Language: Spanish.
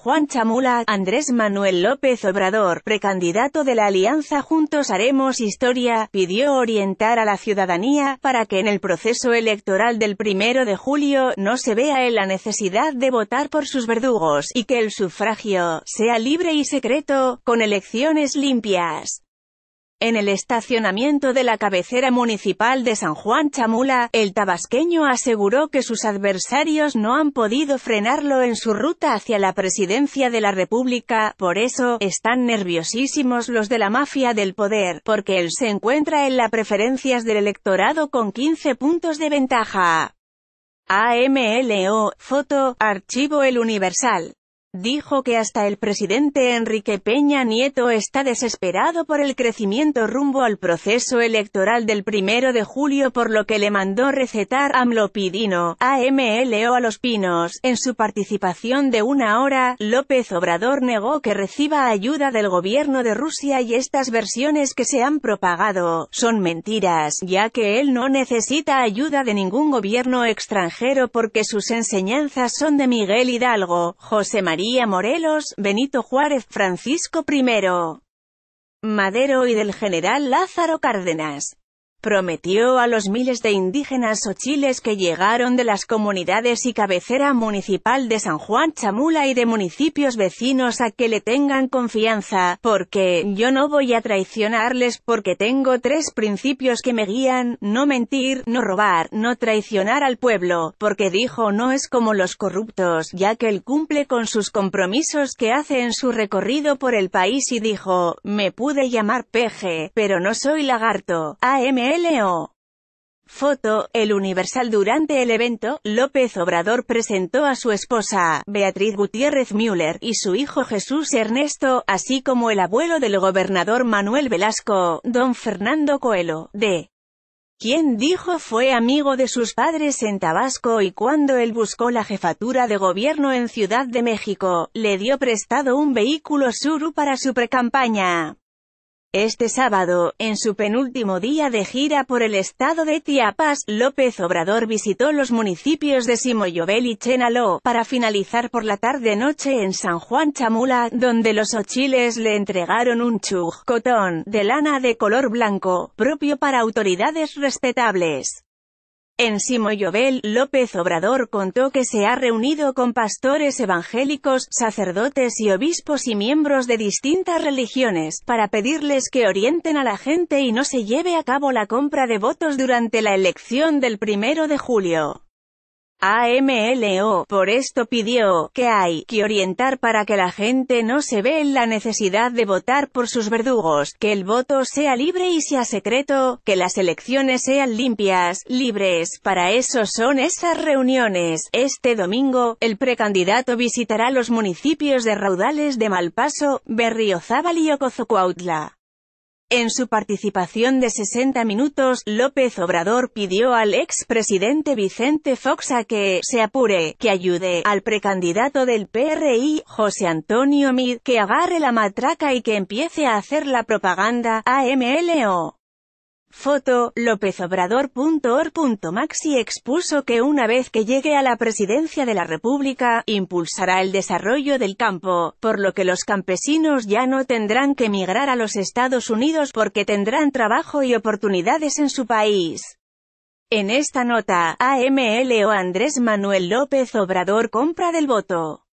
Juan Chamula, Andrés Manuel López Obrador, precandidato de la Alianza Juntos Haremos Historia, pidió orientar a la ciudadanía, para que en el proceso electoral del primero de julio, no se vea en la necesidad de votar por sus verdugos, y que el sufragio, sea libre y secreto, con elecciones limpias. En el estacionamiento de la cabecera municipal de San Juan Chamula, el tabasqueño aseguró que sus adversarios no han podido frenarlo en su ruta hacia la presidencia de la República, por eso, están nerviosísimos los de la mafia del poder, porque él se encuentra en la preferencias del electorado con 15 puntos de ventaja. AMLO, foto, archivo El Universal. Dijo que hasta el presidente Enrique Peña Nieto está desesperado por el crecimiento rumbo al proceso electoral del primero de julio por lo que le mandó recetar amlopidino, AMLO a los pinos. En su participación de una hora, López Obrador negó que reciba ayuda del gobierno de Rusia y estas versiones que se han propagado son mentiras, ya que él no necesita ayuda de ningún gobierno extranjero porque sus enseñanzas son de Miguel Hidalgo, José María María Morelos, Benito Juárez, Francisco I. Madero y del general Lázaro Cárdenas. Prometió a los miles de indígenas o chiles que llegaron de las comunidades y cabecera municipal de San Juan Chamula y de municipios vecinos a que le tengan confianza, porque, yo no voy a traicionarles porque tengo tres principios que me guían, no mentir, no robar, no traicionar al pueblo, porque dijo no es como los corruptos, ya que él cumple con sus compromisos que hace en su recorrido por el país y dijo, me pude llamar peje, pero no soy lagarto, AM L.O. Foto, El Universal Durante el evento, López Obrador presentó a su esposa, Beatriz Gutiérrez Müller, y su hijo Jesús Ernesto, así como el abuelo del gobernador Manuel Velasco, don Fernando Coelho, de quien dijo fue amigo de sus padres en Tabasco y cuando él buscó la jefatura de gobierno en Ciudad de México, le dio prestado un vehículo Suru para su precampaña. Este sábado, en su penúltimo día de gira por el estado de Chiapas, López Obrador visitó los municipios de Simoyobel y Chenaló, para finalizar por la tarde-noche en San Juan Chamula, donde los ochiles le entregaron un chug, cotón, de lana de color blanco, propio para autoridades respetables. Simo Llobel López Obrador contó que se ha reunido con pastores evangélicos, sacerdotes y obispos y miembros de distintas religiones, para pedirles que orienten a la gente y no se lleve a cabo la compra de votos durante la elección del primero de julio. AMLO, por esto pidió, que hay, que orientar para que la gente no se ve en la necesidad de votar por sus verdugos, que el voto sea libre y sea secreto, que las elecciones sean limpias, libres, para eso son esas reuniones. Este domingo, el precandidato visitará los municipios de Raudales de Malpaso, Berriozábal y Ocozocuautla. En su participación de 60 minutos, López Obrador pidió al expresidente Vicente Fox a que se apure, que ayude al precandidato del PRI, José Antonio Mid, que agarre la matraca y que empiece a hacer la propaganda AMLO. Foto, lópezobrador.org.maxi expuso que una vez que llegue a la presidencia de la República, impulsará el desarrollo del campo, por lo que los campesinos ya no tendrán que emigrar a los Estados Unidos porque tendrán trabajo y oportunidades en su país. En esta nota, AMLO Andrés Manuel López Obrador compra del voto.